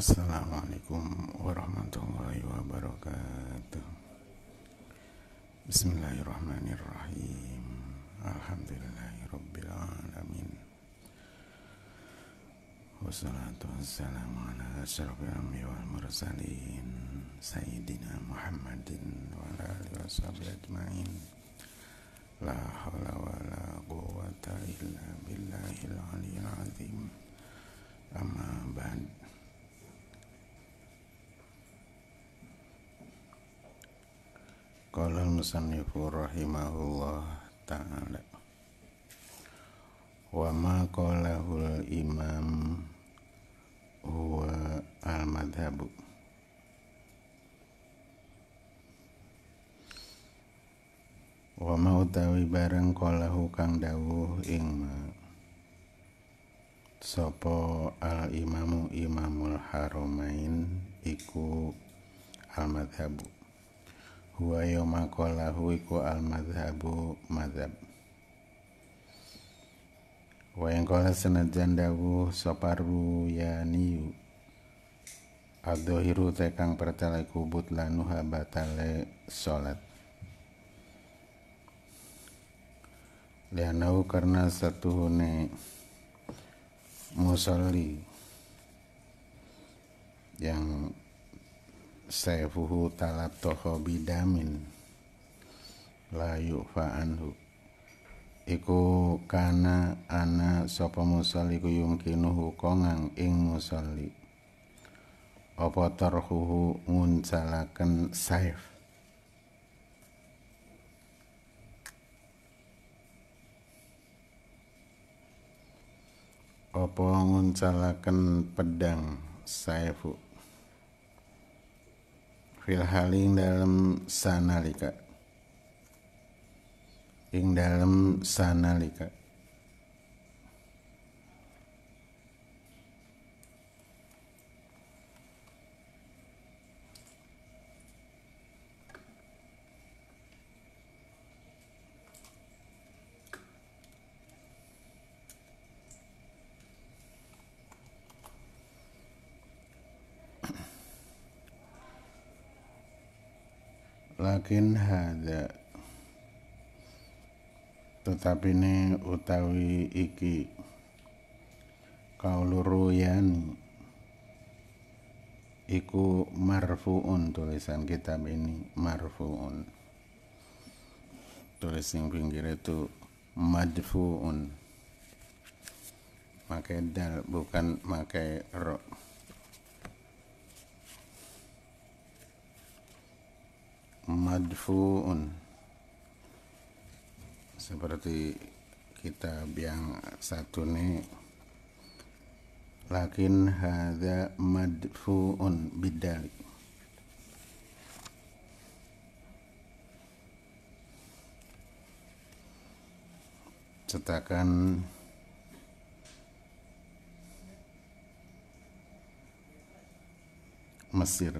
Assalamualaikum warahmatullahi wabarakatuh Bismillahirrahmanirrahim Alhamdulillahirrabbilalamin Wassalatu wassalamu ala ashrafil wal mursalin Sayyidina Muhammadin wa ala alihi wa sahbihi ajma'in La hawla wa la quwata illa billahil aliyil azim Amma ba'd Qala al-musannifu rahimahullah ta'ala Wa ma qalahul imam wa al-madhabu Wa ma utawi bareng qalahu kang dawuh ing Sopo al-imamu imamul haramain iku al-madhabu huwa yawma qalahu iku al madhabu madhab wa yang qala sanajan dawu soparu yaniyu adzahiru tekang pertale kubut lanuha batale salat Lianau karena satu hune musalli yang Sayfuhu talab toho bidamin layu fa'anhu iku kana ana sapa musalli ku yumkinuhu kongang ing musalli apa tarhuhu nguncalaken saif apa nguncalaken pedang saifu fil haling dalam sanalika ing dalam sanalika walakin hada tetapi ne utawi iki kaulu iku marfuun tulisan kitab ini marfuun tulis yang pinggir itu madfuun pakai dal bukan pakai roh madfu'un seperti kitab yang satu ini lakin hadza madfu'un bidali cetakan Mesir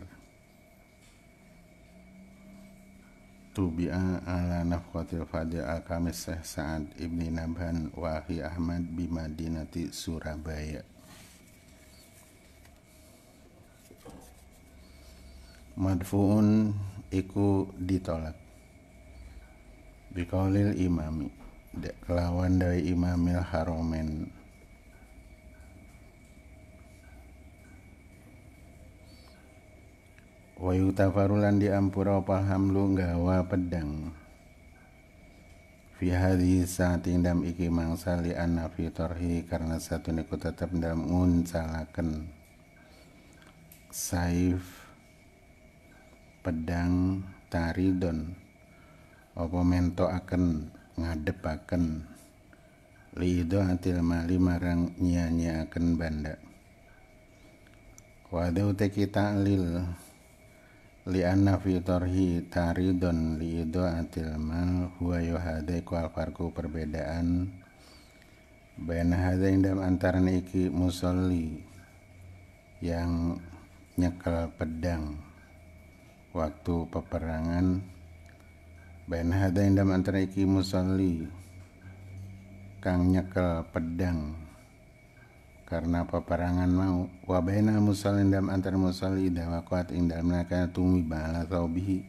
Tubi'a ala nafqatil fadil al-kami Syekh Sa'ad ibni Nabhan wa ahmad Ahmad madinati Surabaya Madfu'un iku ditolak Bikaulil imami Kelawan dari imamil haromen wa yutafarulan diampura apa lu gawa pedang fi hadhi saat indam iki mangsa li anna fi tarhi karena satu niku tetap dalam nguncalaken saif pedang taridon apa mento akan ngadepaken lido atil mali marang nyanyi akan banda wadau teki ta'lil li'anna fi tarhi taridun li'idu'atil mal huwa yuhadaiku alfarku perbedaan Bayan hadain indam antaran iki musoli yang nyekel pedang waktu peperangan Bayan hadain indam antaran iki musoli kang nyekel pedang karena peperangan mau wabena musalin dam antar musalli idza waqat ing dalam naka tumi bala saubihi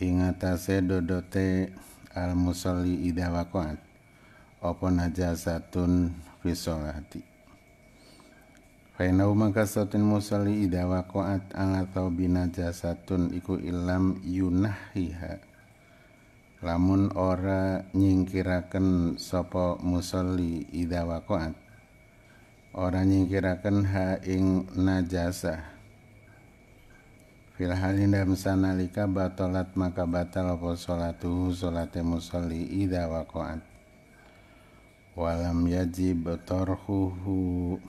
ingatase dodote al musalli idza waqat opo najasatun fi sholati Fainau maka satun musalli idza waqat ala saubi najasatun iku ilam yunahiha lamun ora nyingkiraken sopo musalli idza ora nyingkiraken ha ing najasa, fil halin dalam sanalika batalat maka batal apa sholatu sholatnya musalli idha wakoat walam yajib tarhuhu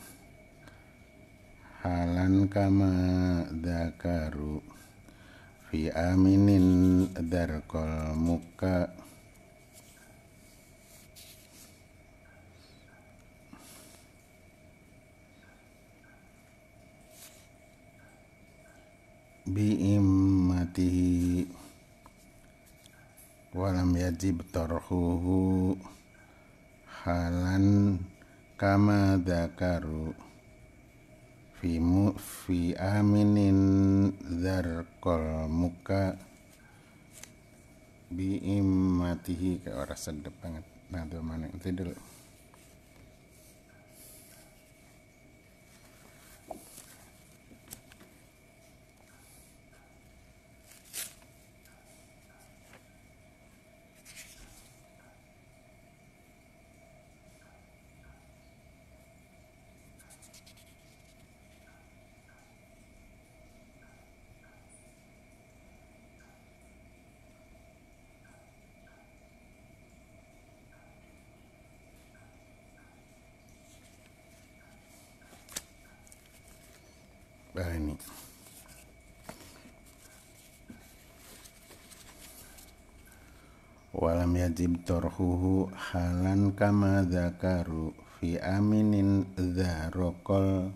halan kama dakaru fi aminin darkol muka bi'immatihi walam yajib tarhuhu halan kama dakaru fi mu fi aminin dar kol muka bi'immatihi kayak orang sedep banget nah tuh mana itu dulu yajib torhuhu halan kama zakaru fi aminin zahrokol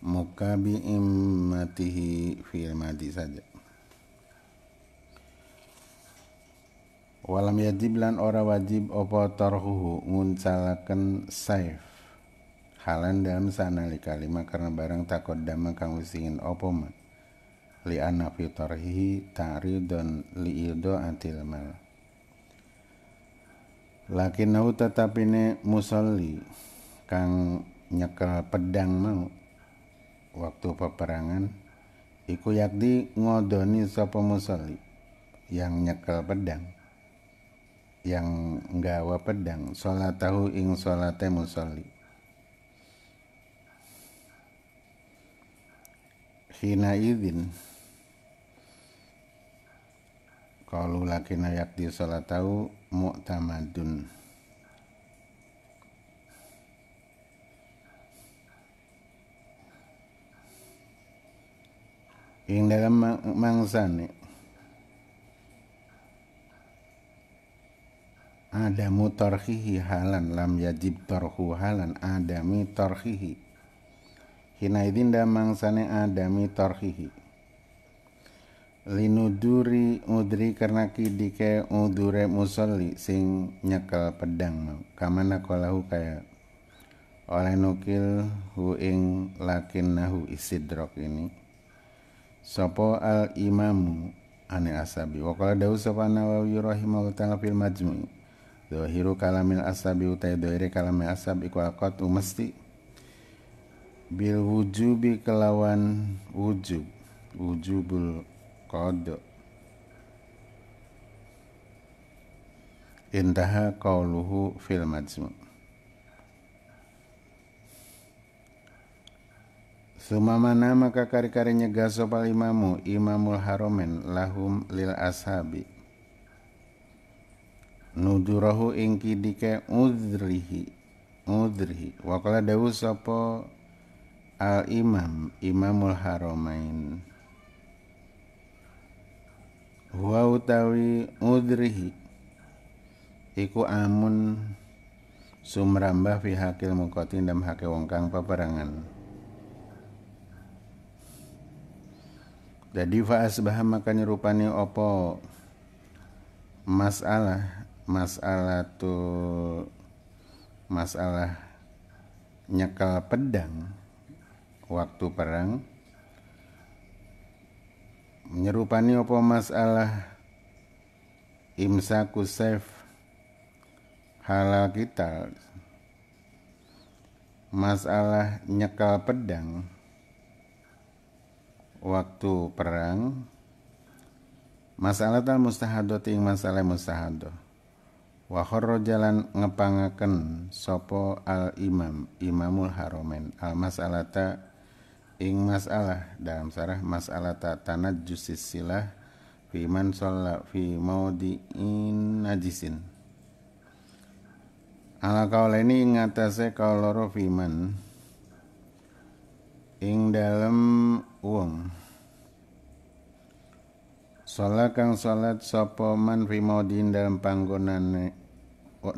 mukabi immatihi fi madi saja walam yajib lan ora wajib opo torhuhu nguncalakan saif halan dalam sanalika lima karena barang takut dama kang wisingin opo ma li anafi fi ta'ri ta'ridun li atil mal lakinau tetapine musalli kang nyekel pedang mau waktu peperangan iku yakdi ngodoni sapa musalli yang nyekel pedang yang nggawa pedang salat tahu ing salate musalli hina idin kalau lakina di salat tahu mu'tamadun ing dalam mangsa ni ada mutarhihi halan lam yajib tarhu halan Ada tarhihi hina idin mangsa mangsane ada tarhihi linuduri udri karena kidike udure musoli sing nyekel pedang mau kamana kolahu kaya oleh nukil hu ing lakin nahu isidrok ini sopo al imamu ane asabi wakala qala dawu sapa nawawi rahimahullah ta'ala fil majmu dohiru kalamil asabi utai doire kalamil asabi iku alqatu umesti bil wujubi kelawan wujub wujubul qad intaha qawluhu fil majmu Suma mana maka kari-kari nyegah sopal imamu Imamul haromen lahum lil ashabi Nudurahu ingki dike udrihi Udrihi Wakala dawu sopo al imam Imamul haromain huwa utawi udrihi iku amun sumrambah fi hakil mukotin dam hake wong kang paparangan jadi faas asbah maka nyerupani opo masalah masalah tuh masalah nyekal pedang waktu perang Nyerupani opo masalah imsaku saif halal kita masalah nyekal pedang waktu perang masalah tal mustahado ting masalah mustahado wahoro jalan ngepangaken sopo al imam imamul haromen al masalah ta ing masalah dalam sarah masalah tak tanat justis silah fi man sholla fi maudiin najisin ala kaula ini ngatase kauloro fi man ing dalam uang sholat kang sholat sopo man fi maudin dalam panggonan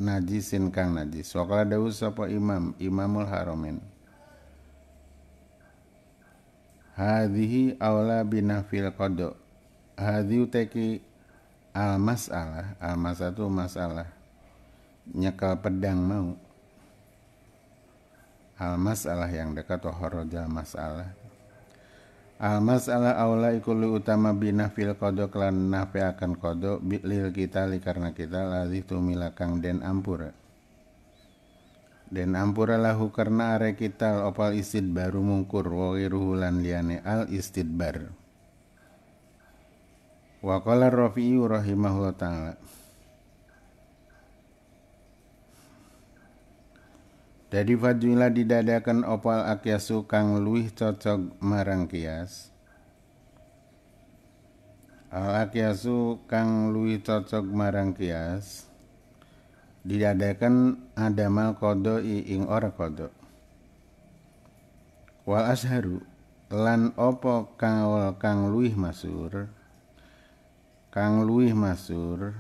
najisin kang najis wakala dahus sopo imam imamul haromin hadhihi aula binafil kodok hadhi uteki al masalah al masalah itu masalah nyekal pedang mau al masalah yang dekat tohoroja masalah al masalah aula ikuli utama binafil kodok lan nafe akan kodok lil kita li karena kita lazi tumila kang den ampura dan ampura lahu karena are kital opal baru mungkur wa ruhulan liane al istidbar wa qala rafi'i rahimahullah ta'ala Dari fadwila didadakan opal akyasu kang luih cocok marang kias Al akyasu kang luih cocok marang kias diadakan mal kodo ing ora kodo wal asharu lan opo kang wal kang luih masur kang luih masur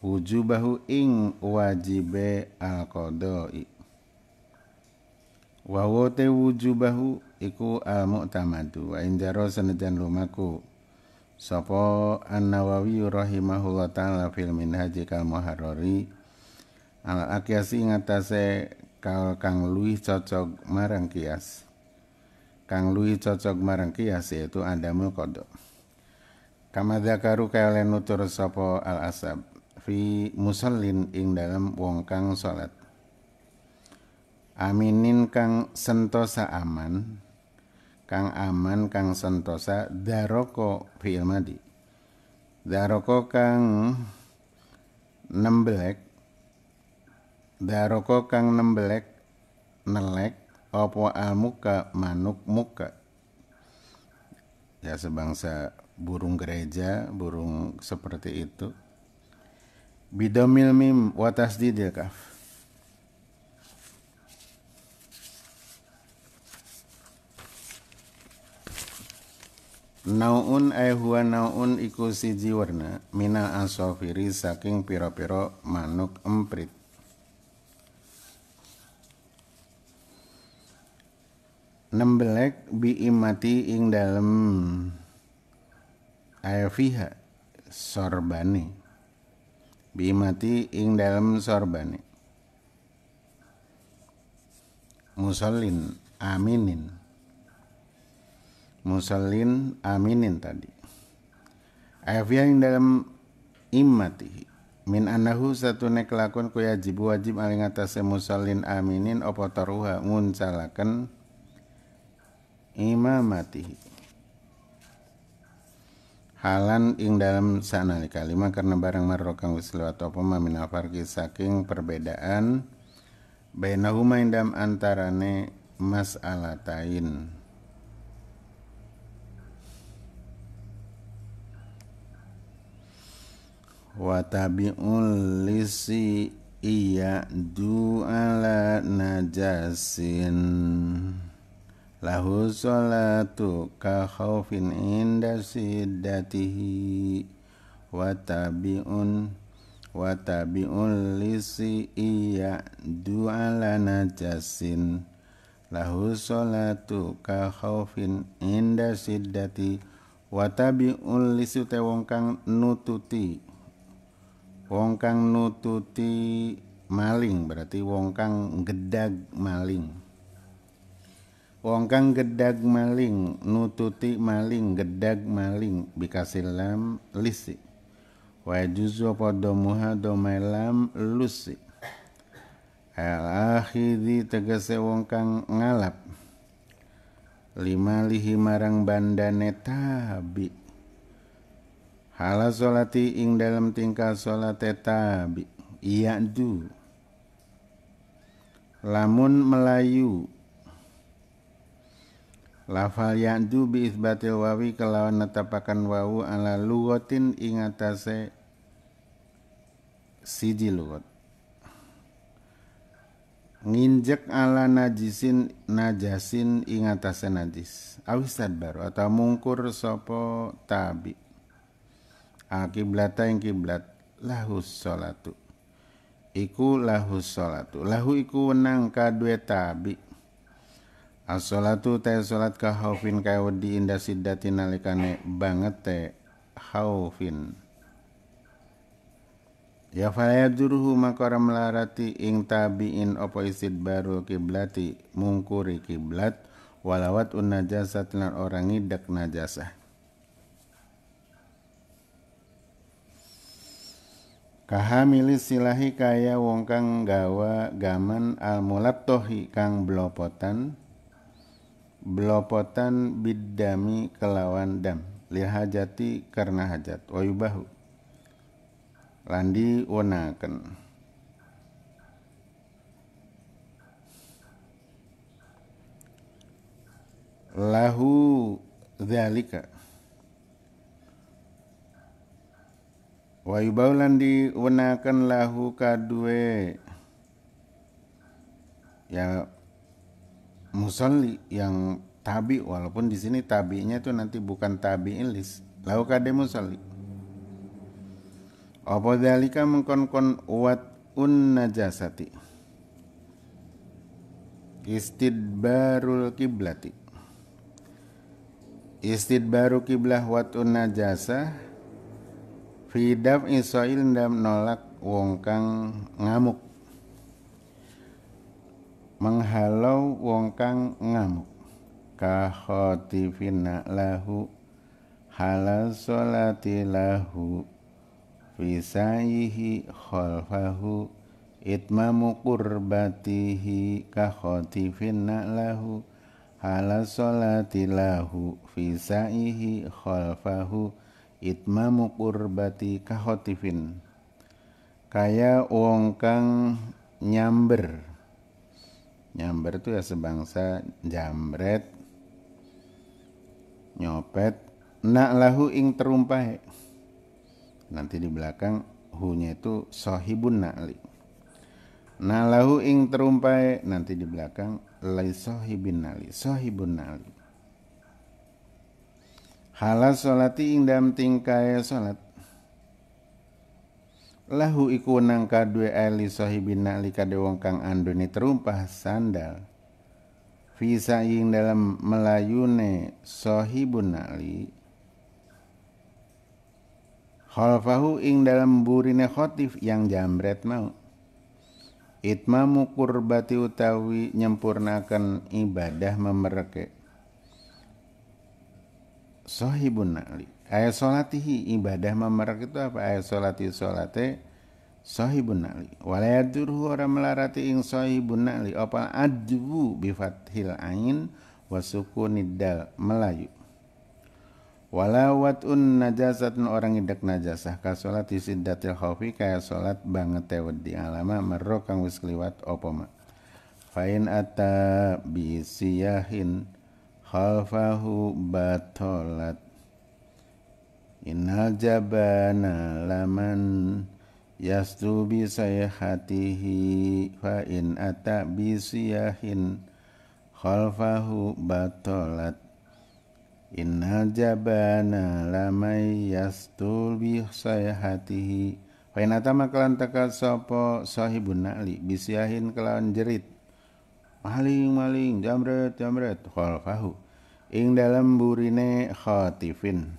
wujubahu ing wajibe al kodoi wawote wujubahu iku al mu'tamadu wa indaro senajan lumaku Sopo an-Nawawi rahimahullah ta'ala fil minhajikal muharrori al akyasi ngatasé kal kang luwih cocok marang kias kang luwih cocok marang kias yaitu mul kodok kama karu kaya nutur sopo al asab fi musallin ing dalam wong kang salat aminin kang sentosa aman kang aman kang sentosa daroko fi ilmadi. daroko kang nemblek Daroko kang nembelek nelek opo almuka manuk muka. Ya sebangsa burung gereja, burung seperti itu. Bidomil mim watas didil kaf. Naun ayhua naun ikusi siji warna minal asofiri saking piro-piro manuk emprit nembelek bi imati ing dalem ayfiha sorbane bi imati ing dalem sorbane musallin aminin musallin aminin tadi ayfiha ing dalem imati min anahu satu nek lakon kuyajibu wajib aling atasnya musallin aminin opo taruha nguncalaken imamatihi halan ing dalam sana kalima karena barang marokang kang wis liwat apa saking perbedaan baina main indam antarane masalatain alatain tabi'ul lisi iya du'ala najasin lahu salatu ka khaufin inda siddatihi wa tabi'un wa tabi'un lisi iya du'ala najasin lahu salatu ka khaufin inda siddati wa tabi'un lisi te wong kang nututi wong kang nututi maling berarti wong kang gedag maling Wong kang gedag maling, nututi maling, gedag maling, lam lisi. Wa juzu podo muha lusi. Al akhidi tegese wong kang ngalap. Lima lihi marang bandane tabi. Hala solati ing dalam tingkah solate tabi. Iya du. Lamun Melayu Lafal ya'du bi isbatil wawi kelawan netapakan wawu ala lugotin ingatase siji lugot. Nginjek ala najisin najasin ingatase najis. Awistad baru atau mungkur sopo tabi. Akiblata yang kiblat lahus solatu. Iku lahus solatu. Lahu iku wenang kadwe tabi As-salatu te salat ka haufin ka wedi inda siddati nalikane banget te haufin. Ya falaya juruhu makora melarati ing tabiin opo isid baru kiblati mungkuri kiblat walawat un najasat lan orang najasa. najasah. Kahamili silahi kaya wong kang gawa gaman al kang blopotan belopotan bidami kelawan dam lihajati karena hajat wayubahu landi wonaken lahu zalika wayubahu landi wonaken lahu kadue ya musalli yang tabi walaupun di sini tabinya itu nanti bukan tabi ilis lau kade musalli apa dalika mengkonkon wat un najasati istidbarul kiblati istidbaru kiblah un najasa fidab isoil dan nolak wong kang ngamuk menghalau wong kang ngamuk ka khotifina lahu halal solati lahu fisayihi khalfahu itmamu qurbatihi ka khotifina lahu halal solati lahu fisayihi khalfahu itmamu qurbati ka kaya wong kang nyamber nyamber tuh ya sebangsa jamret nyopet nak lahu ing terumpai, nanti di belakang hunya itu sohibun na'li nah lahu ing terumpai, nanti di belakang lai sohibin na'li sohibun na'li Halas solati ing dam tingkai solat lahu iku nang kadue ali sahibin ali kade wong kang andone terumpah sandal Visa ing dalam melayune sahibun nali Khalfahu ing dalam burine khotif yang jambret mau Itmamu kurbati utawi nyempurnakan ibadah memerke Sahibun nali Ayat solatihi ibadah memerak itu apa? Ayat solati solate sahibun na'li. Walayadurhu orang melarati ing sahibun na'li. apa adbu bifathil ain wasukunidal Melayu. Walawatun najasatun orang idak najasah ka solat isidatil khawfi kaya solat banget tewet di alama merro kang wis kliwat ma Fain ata bisiyahin khalfahu batolat Innal jabana laman yastubi bi sayhatihi fa in ata bi siyahin khalfahu batalat Innal jabana lamai yastul bi sayhatihi fa in ata maklan takat sapa sahibun na'li siyahin kelawan jerit maling-maling jamret jamret khalfahu ing dalam burine khatifin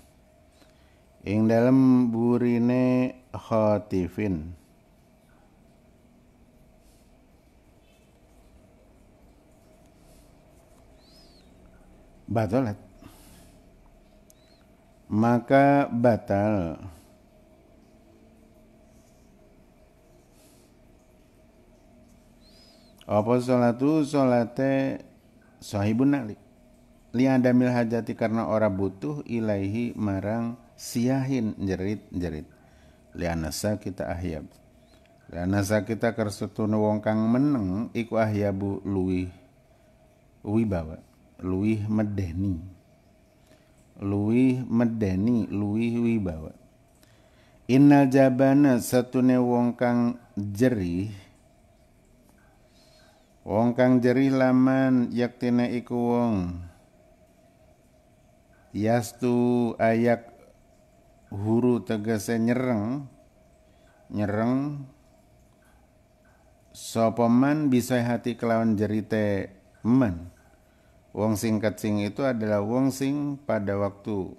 ing dalam burine khatifin batalat maka batal apa sholatu sholate sahibun nali li adamil hajati karena ora butuh ilaihi marang siyahin jerit-jerit liana sakita ahyab liana sakita kersetune wong kang meneng iku ahyabu luih bawa luih medeni luih medeni luih bawa innal jabana satune wong kang jerih wong kang jerih laman yaktina iku wong yastu ayak huru tegese nyereng nyereng sapa man bisa hati kelawan jerite man wong sing kecing itu adalah wong sing pada waktu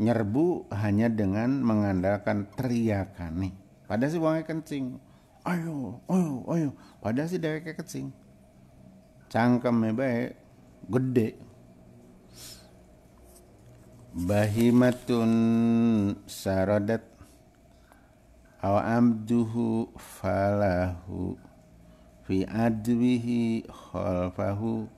nyerbu hanya dengan mengandalkan teriakan nih pada si wongnya kencing ayo ayo ayo pada si dewek kencing cangkem baik gede bahimatun sarodat aw amduhu falahu fi adwihi khalfahu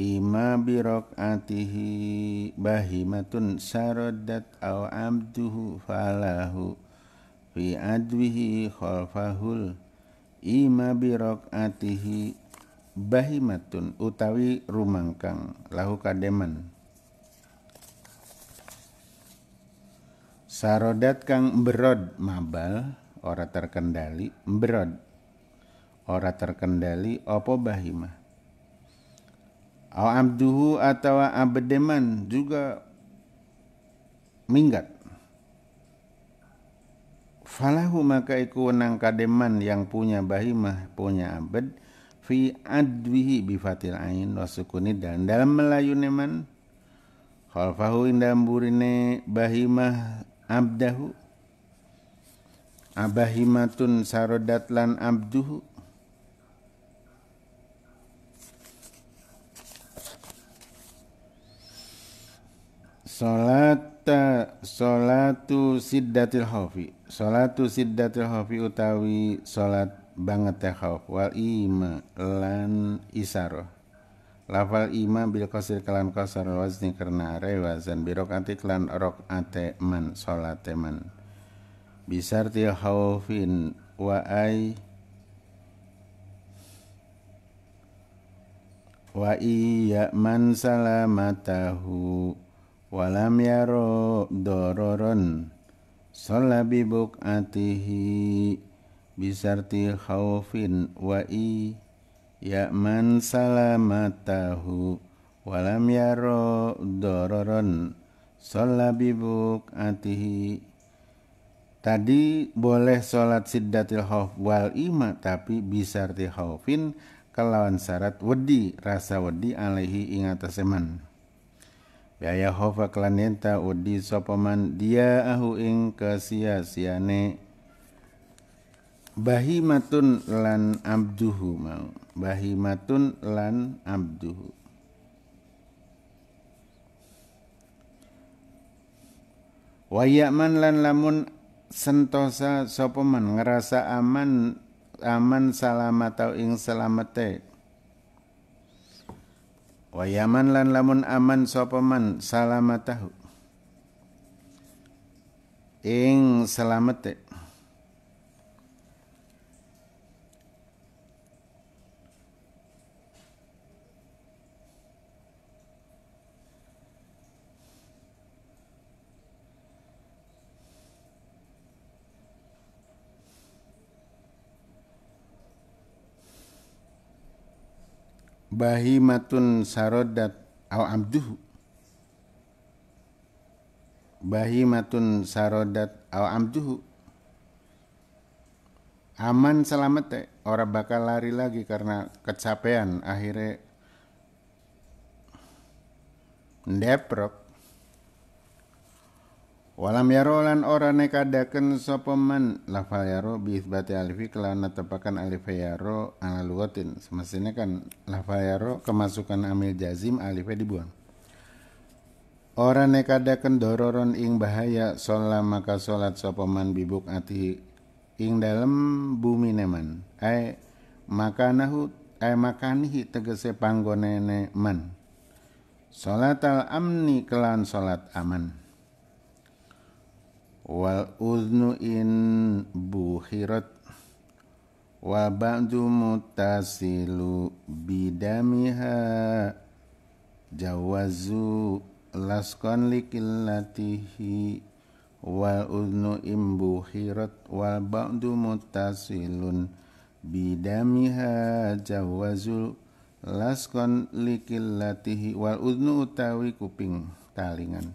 ima birokatihi bahimatun sarodat aw amduhu falahu fi adwihi khalfahul ima birokatihi bahimatun utawi rumangkang lahu kademan Sarodat kang berod mabal ora terkendali berod ora terkendali opo bahima Au abduhu atau abdeman juga minggat Falahu maka iku wenang kademan yang punya bahimah punya abed fi adwihi bifatil ain wasukuni dan dalam melayu neman khalfahu indam burine bahimah abdahu abahimatun sarodatlan abduhu Solata solatu siddatil khaufi solatu siddatil khaufi utawi solat banget ya khauf wal ima lan isaroh lafal ima bil kosir kelan qasar wazni karena rewazan wazan birokati kelan rok ate man solate man bisarti hawfin wa ai wa iya man salamatahu walam yaro dororon solabi buk atihi bisarti haufin wa iya ya man salamatahu walam yaro dororon solabibu atihi tadi boleh sholat siddatil khauf wal ima tapi bisarti khaufin kelawan syarat wedi rasa wedi alaihi ingataseman biaya khofa kelan wedi sopaman dia ahu ing kesia-siane bahimatun lan abduhu mau bahimatun lan abduhu wayaman lan lamun sentosa sopeman ngerasa aman aman salamat tau ing selamete wayaman lan lamun aman sopeman man salamatahu ing selamete bahimatun sarodat au abduhu bahimatun sarodat au amduhu aman selamat teh orang bakal lari lagi karena kecapean akhirnya ndeprok Walam yaro lan ora nekadaken sapa man lafal yaro bi isbati alifi kelawan netepaken alif yaro ala lugatin. Semestinya kan lafal yaro kemasukan amil jazim alifnya dibuang. Ora nekadaken dororon ing bahaya sholat maka sholat sapa bibuk ati ing dalem bumi neman. Ai makanahu ai makanihi tegese panggonene man. solat al amni kelan solat aman wal uznu in buhirat wa ba'du mutasilu bidamiha jawazu laskon likillatihi wal uznu buhirat wal ba'du mutasilun bidamiha jawazu laskon likillatihi wal uznu utawi kuping talingan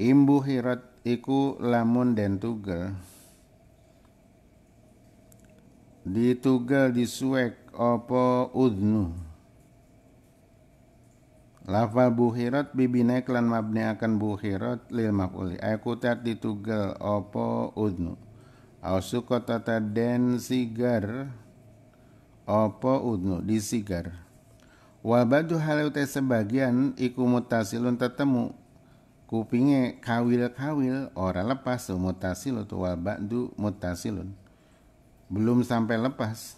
imbuhirat iku lamun den tugel ditugel disuek opo udnu lafal buhirat bibina klan mabni akan buhirat lil makuli maf'uli di ditugel opo udnu ausu kota den sigar opo udnu di sigar wabadu halau sebagian iku mutasilun tetemu Kupingnya kawil-kawil ora lepas tuh mutasilun tuh du mutasilun belum sampai lepas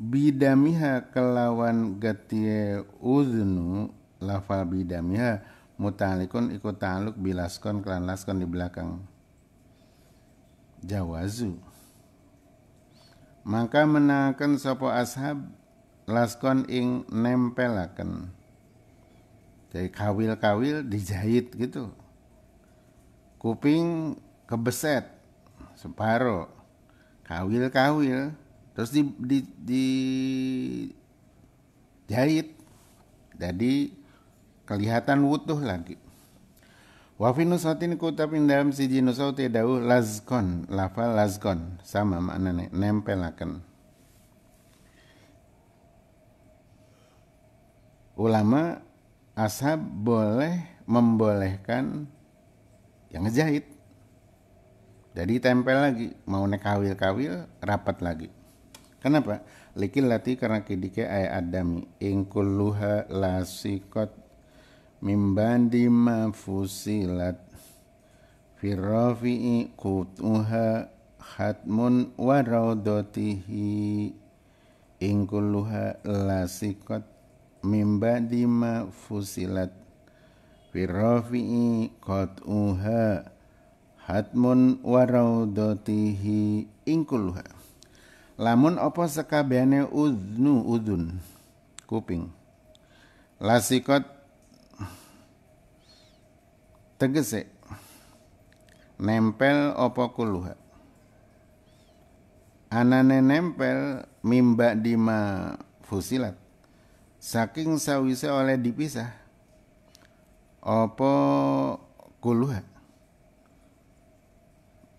bidamiha kelawan getie uznu lafal bidamiha mutalikun ikut taluk bilaskon kelan laskon di belakang jawazu maka menaken sopo ashab laskon ing nempelaken jadi kawil-kawil dijahit gitu kuping kebeset separuh kawil-kawil terus di, di, di jahit jadi kelihatan wutuh lagi Wafi nusatin kutapin dalam siji nusauti dau lazkon, lafal lazkon, sama maknanya, nempelakan. Ulama ashab boleh membolehkan yang ngejahit. Jadi tempel lagi, mau nek kawil-kawil rapat lagi. Kenapa? Likil lati karena kidike ay adami ingkulluha lasikot mimbandi fusilat firrafi'i kutuha khatmun waraudotihi ingkulluha lasikot min ba'di ma fusilat firafi'i qat'uha hatmun wa raudatihi ingkulha lamun apa sekabehane uznu udun kuping lasikot tegese nempel apa kuluha anane nempel mimba dima fusilat saking sawise oleh dipisah opo kuluh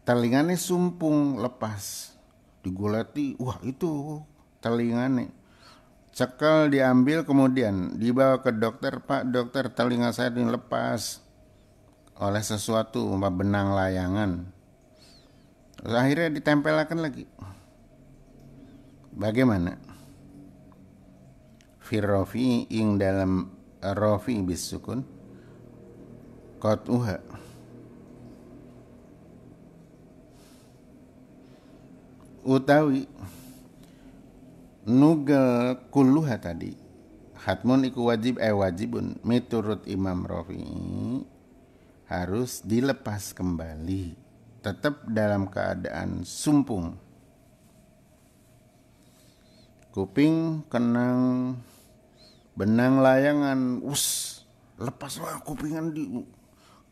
telingane sumpung lepas digulati wah itu telingane cekal diambil kemudian dibawa ke dokter pak dokter telinga saya ini lepas oleh sesuatu benang layangan Terus akhirnya ditempelkan lagi bagaimana firrofi ing dalam rofi bis sukun uha utawi nugel kuluha tadi hatmun iku wajib eh wajibun miturut Imam rofi, harus dilepas kembali tetap dalam keadaan sumpung kuping kenang benang layangan us lepas lah kupingan di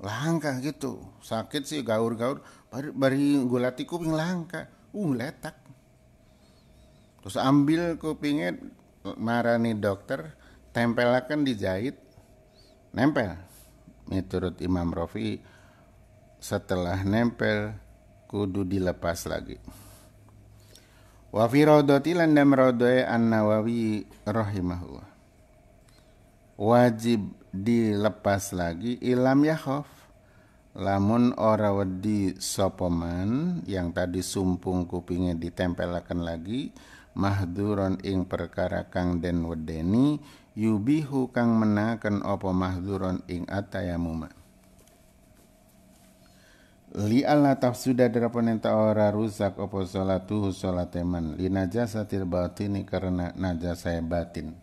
langka gitu sakit sih gaur-gaur bari, bari gulati kuping langka uh letak terus ambil kupingnya marani dokter tempelakan dijahit nempel menurut Imam Rofi setelah nempel kudu dilepas lagi wa fi raudati landam raudai an-nawawi rahimahullah wajib dilepas lagi ilam yahof lamun ora wedi sopoman yang tadi sumpung kupingnya ditempelkan lagi mahduron ing perkara kang den wedeni yubihu kang menaken opo mahduron ing atayamuma li ala tafsuda daraponenta ora rusak opo sholatuhu sholateman li najasa batini karena najasa batin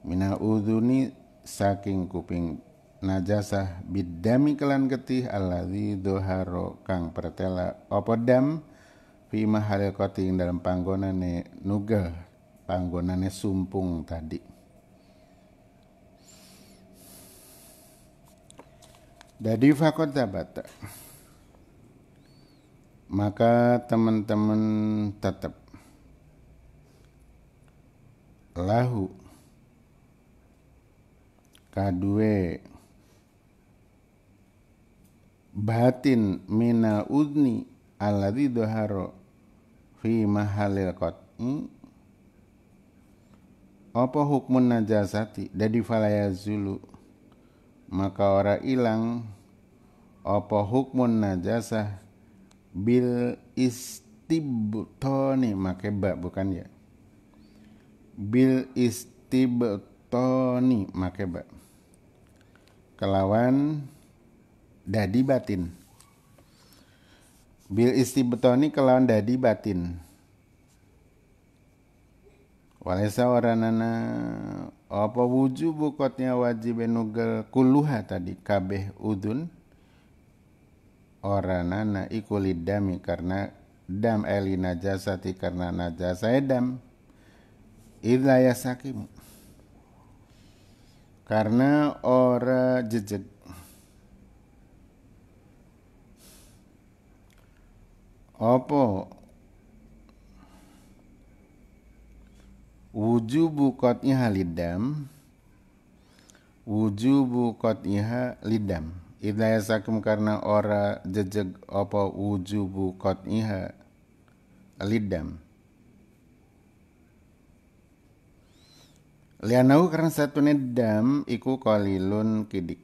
minal udhuni saking kuping najasah bidami kelan ketih alladzi doharo kang pertela opo dam fi mahalil koting dalam panggonane nugel panggonane sumpung tadi Dadi fakot bata, maka teman-teman tetap lahu kadue batin mina udni aladi doharo fi mahalil qat'i hmm? apa hukmun najasati dadi falaya zulu maka ora ilang apa hukmun najasah bil istibtoni make bak bukan ya bil istibtoni make bak kelawan dadi batin. Bil istibtoni kelawan dadi batin. Walaisa waranana apa wujubu bukotnya wajib nugel kuluha tadi kabeh udun oranana ikulid dami karena dam elina jasati karena najasa edam idla sakimu karena ora jejeg opo wujubu qat'iha lidam wujubu qat'iha lidam idza yasakum karena ora jejeg apa wujubu qat'iha lidam Lianau karena satu dam iku kolilun kidik.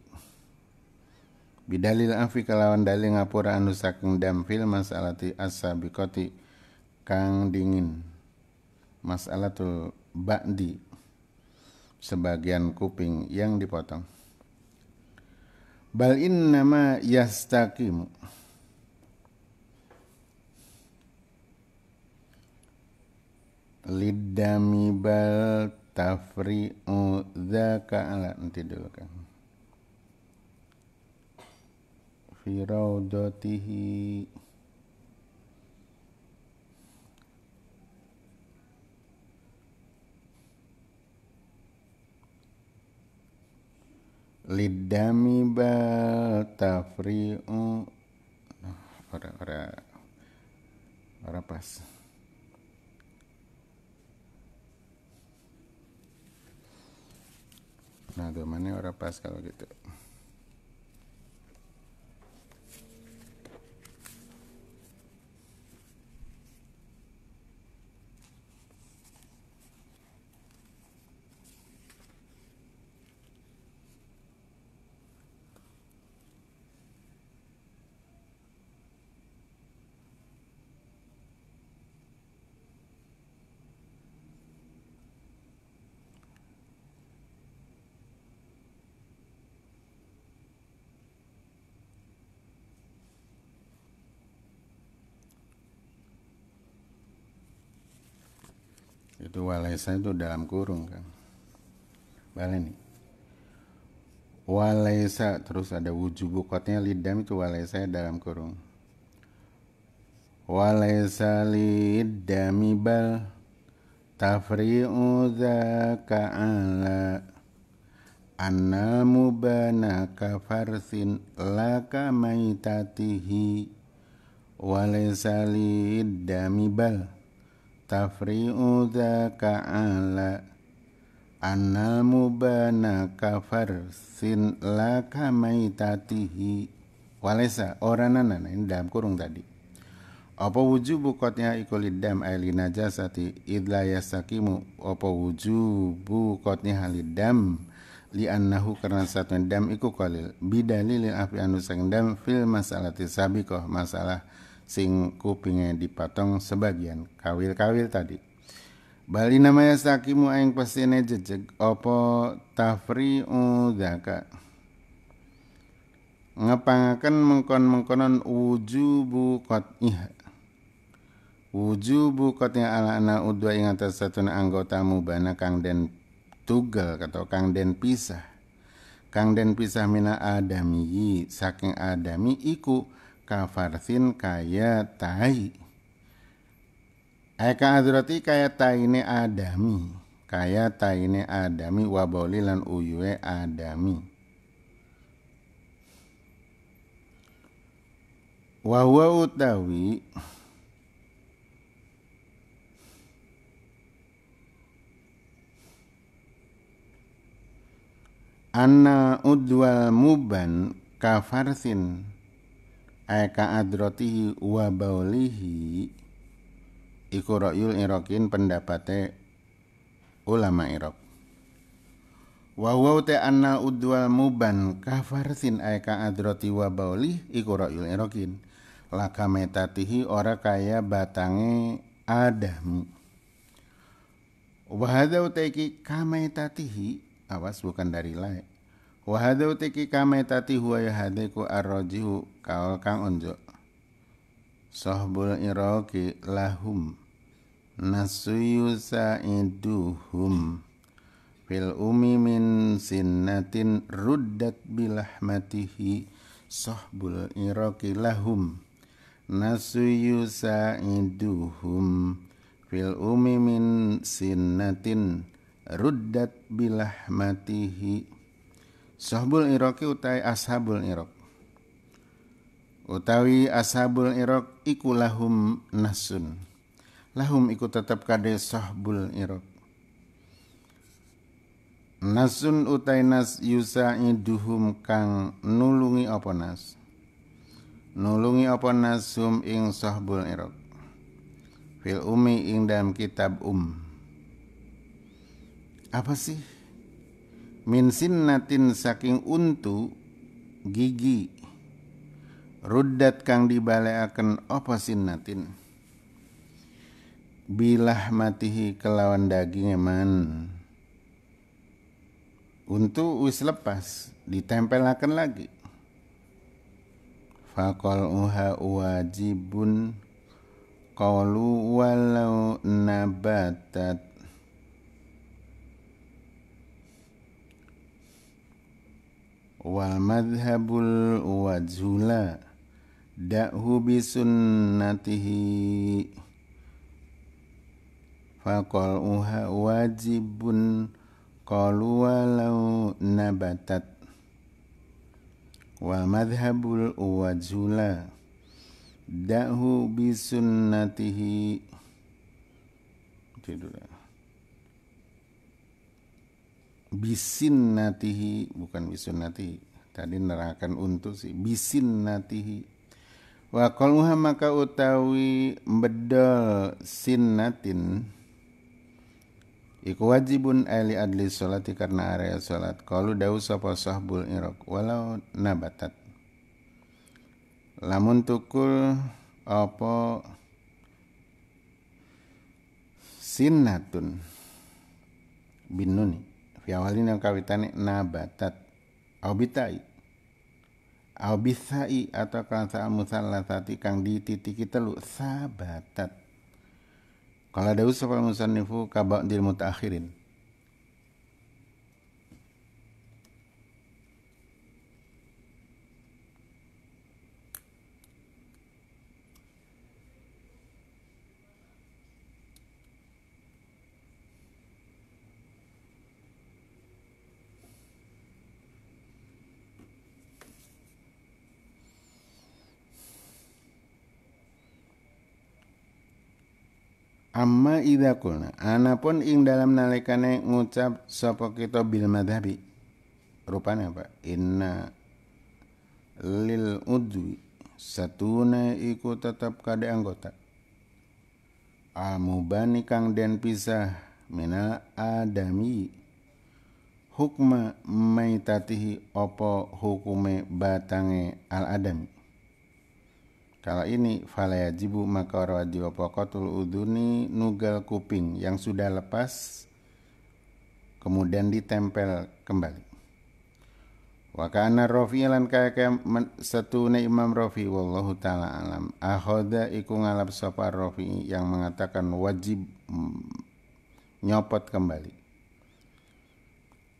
Bidalil afi kalawan dalil ngapura anu saking dam fil masalati asabikoti kang dingin. Masalah tuh bakti sebagian kuping yang dipotong. Bal nama yastakimu. Lidami bal tafri'u ala nanti dulu kan fi raudatihi lidami bal tafri'u nah, ora ora ora pas Nah, domainnya orang pas kalau gitu. itu walaisa itu dalam kurung kan balik nih walaisa terus ada wujud bukotnya lidam itu walaisa dalam kurung walaisa lidami bal tafri'u zaka ala annal mubana kafarsin laka maitatihi walaisa lidami bal tafri'u zaka ala annal mubana kafar sin la kamaitatihi walesa oranana ini dalam kurung tadi apa wujubu bukotnya ikulidam dam aili najasati idla yasakimu apa wujubu bukotnya halidam? li annahu karena satu dam iku kalil bidalil api anu sang dam fil masalati sabiqah masalah sing kupinge dipotong sebagian kawil-kawil tadi. Bali namanya sakimu aing pasine jejeg opo tafri udaka. Ngepangaken mengkon-mengkonon wujubu ih. Wujubu qat'ih ala ana udwa ing atas satuna anggota mubana kang den tugel atau kang den pisah. Kang den pisah mina adami saking adami iku kafarsin kaya tai Eka adrati kaya taine adami kaya taine adami waboli lan uyue adami Wahwa utawi Anna udwal muban kafarsin aka adroti wa baulihi iku ra'yul irakin pendapate ulama irok. wa te ta anna udwal muban kafarsin aka adroti wa baulih iku ra'yul irakin laka metatihi ora kaya batange adam. wa teki utaiki kametatihi awas bukan dari lae wa hadha utiki kame tati huwa ya hadiku arrojihu kaol kang onjo sahbul iraqi lahum nasuyu iduhum fil umi min sinnatin ruddat bilahmatihi sahbul iraqi lahum nasuyu iduhum fil umi min sinnatin ruddat bilahmatihi Sohbul iroki utai ashabul irok. Utawi ashabul irok iku lahum nasun. Lahum iku tetap kade sohbul irok. Nasun utai nas yusa duhum kang nulungi apa nas. Nulungi apa nasum ing sohbul irok. Fil umi ing dalam kitab um. Apa sih min sinnatin saking untu gigi ruddat kang dibaleaken apa sinnatin bilah matihi kelawan daging eman untu wis lepas ditempelakan lagi fakol uha wajibun kalu walau nabatat wal madhabul wajhula da'hu bisunnatihi faqal uha wajibun qalu walau nabatat wal madhabul wajhula da'hu bisunnatihi tidurlah Bisin natihi bukan natihi tadi nerangkan untuk si natihi. wa kalmuha maka utawi sin natin. Iku wajibun ali adli solati karena area solat. Kalau dau sapa sahbul irok walau nabatat. Lamun tukul apa natin binuni fi awalina kawitane nabatat au bitai au bisai atau kan sa musallasati kang dititiki telu sabatat kalau ada usaha musanifu kabak dil mutakhirin. Amma idha kulna anapun ing dalam nalekane ngucap sapa kita bil madhabi rupanya apa inna lil udwi satuna iku tetap kade anggota amubani kang den pisah minal adami hukma maitatihi opo hukume batange al adami kalau ini falayajibu maka wajib qatul uduni nugal kuping yang sudah lepas kemudian ditempel kembali. Wakana kana rafi'an kaya kaya ne Imam Rofi wallahu taala alam. Ahoda iku ngalap sapa Rofi yang mengatakan wajib nyopot kembali.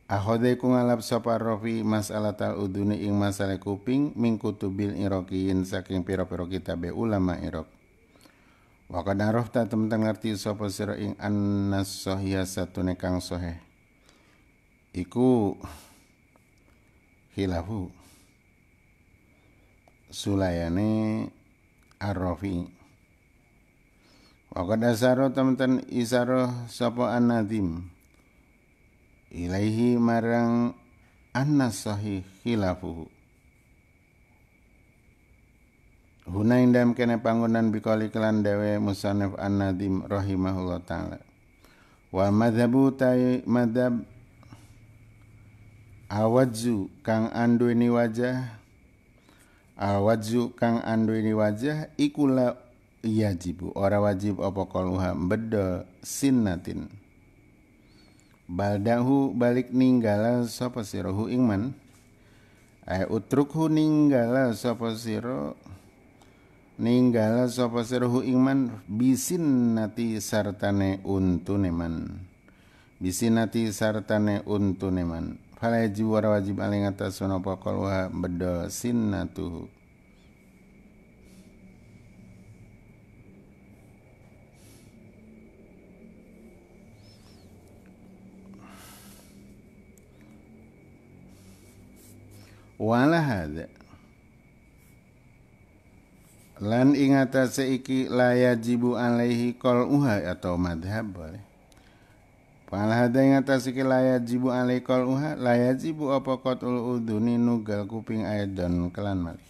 Ahode ku ngalap sapa Rafi masalah tal udune ing masalah kuping min kutubil Iraqiyin saking piro kita be ulama irok. Wa qad ta tentang ngerti sapa sira ing annas sahiha satune kang sohe. Iku hilafu sulayane arrofi. rafi Wa qad teman-teman isaro sapa An-Nadim ilaihi marang anna sahih khilafuhu Huna indam kene panggonan bikali kelan dewe musanif an-nadim rahimahullah ta'ala Wa madhabu tai madhab awadzu kang anduini wajah awadzu kang anduini wajah ikula yajibu ora wajib apa kaluha bedo sinnatin baldahu balik ninggala sapa hu ingman ay utrukhu ninggala sapa sira ninggala sapa sirahu ingman nati sartane untune man nati sartane untune man fala wajib aling atas sunapa qalwa bedol sinnatuhu wala hadza lan ingatase iki yajibu alaihi kol uha atau madhab boleh Pal hada ing seiki la yajibu alaihi kol uha yajibu apa qatul uduni nugal kuping dan kelan malih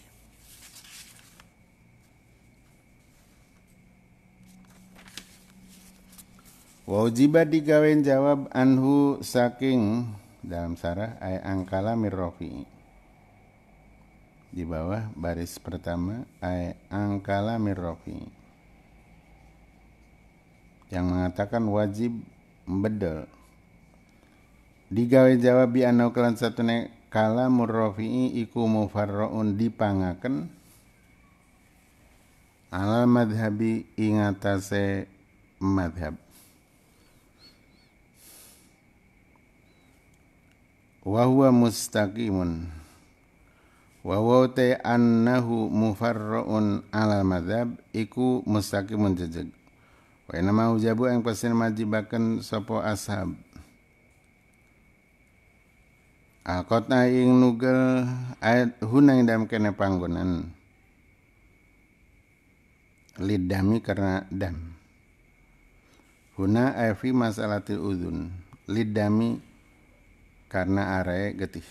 Wajiba digawe jawab anhu saking dalam sarah ay angkala mirrofi di bawah baris pertama ay angkala mirrofi yang mengatakan wajib bedel digawe jawab bi anau kelan satune kala murrofi iku mufarroun dipangaken ala madhabi ingatase madhab wahwa mustaqimun wa huwa annahu mufarra'un ala madzhab iku mustaqimun jejeg wa nama ujabu yang pasir majibakan sopo ashab Alkotna ing nugel ayat hunang dalam kene panggonan lidami karena dam huna ayfi masalati udun lidami karena are getih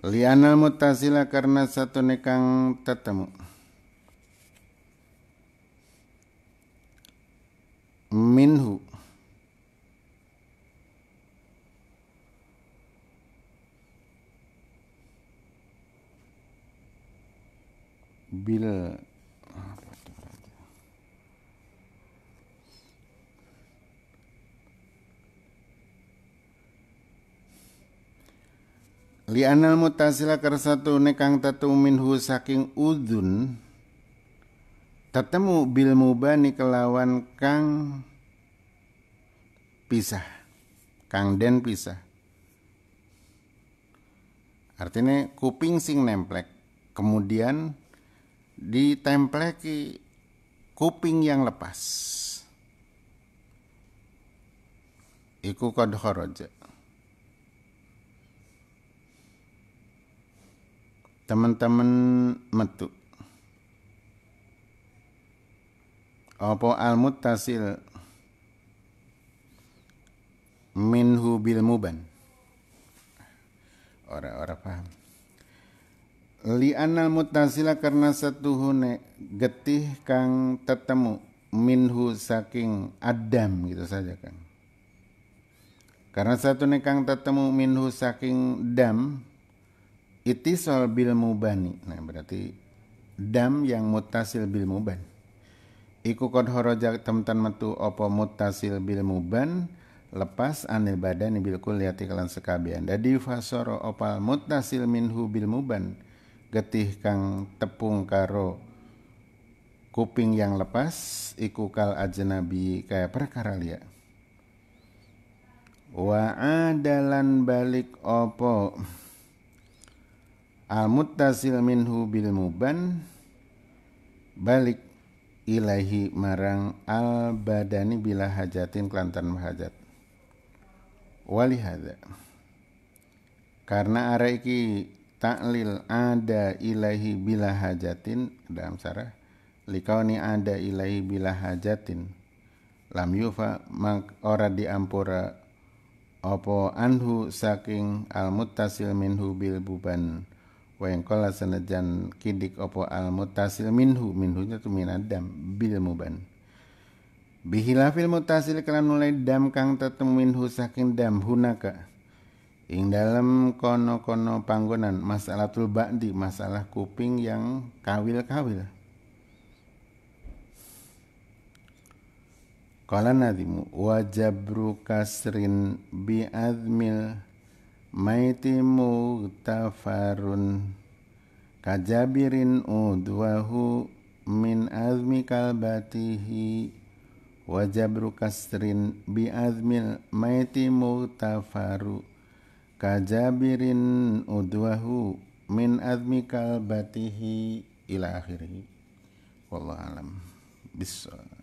Lianal mutasila karena satu nekang tetemu. Minhu Bil Li anal mutasila kersatu nekang tatu minhu saking udun tetemu bil mubani kelawan kang pisah kang den pisah artinya kuping sing nemplek kemudian ditempleki kuping yang lepas iku kod kharaja teman-teman metu apa al muttasil minhu bil muban ora-ora paham li anal mutasila karena setuhune getih kang tetemu minhu saking adam gitu saja kan karena satu nekang tetemu minhu saking dam itisal bil mubani. Nah, berarti dam yang mutasil bil muban. Iku kod horojak temtan metu opo mutasil bil muban lepas anil badan bil kuliati kalan sekabian. Dadi fasoro opal mutasil minhu bil muban getih kang tepung karo kuping yang lepas iku kal ajnabi kaya perkara liya wa adalan balik opo al-muttasil minhu bil muban balik ilahi marang al badani bila hajatin kelantan hajat walihada karena arah iki taklil ada ilahi bila hajatin dalam sarah ni ada ilahi bila hajatin lam yufa mak ora diampura opo anhu saking al muttasil minhu bil buban Wayangkola senajan kidik opo al mutasil minhu minhunya tu minadam bil muban. Bihilafil mutasil kala mulai dam kang tetemu minhu saking dam hunaka. Ing dalam kono-kono panggonan masalah tul bakti masalah kuping yang kawil-kawil. Kala nadimu wajabru kasrin bi'admil maiti ta'farun, kajabirin udwahu min azmi kalbatihi wajabru kasrin bi azmil maiti mugtafaru kajabirin udwahu min azmi kalbatihi ila akhirih wallahu alam bissawab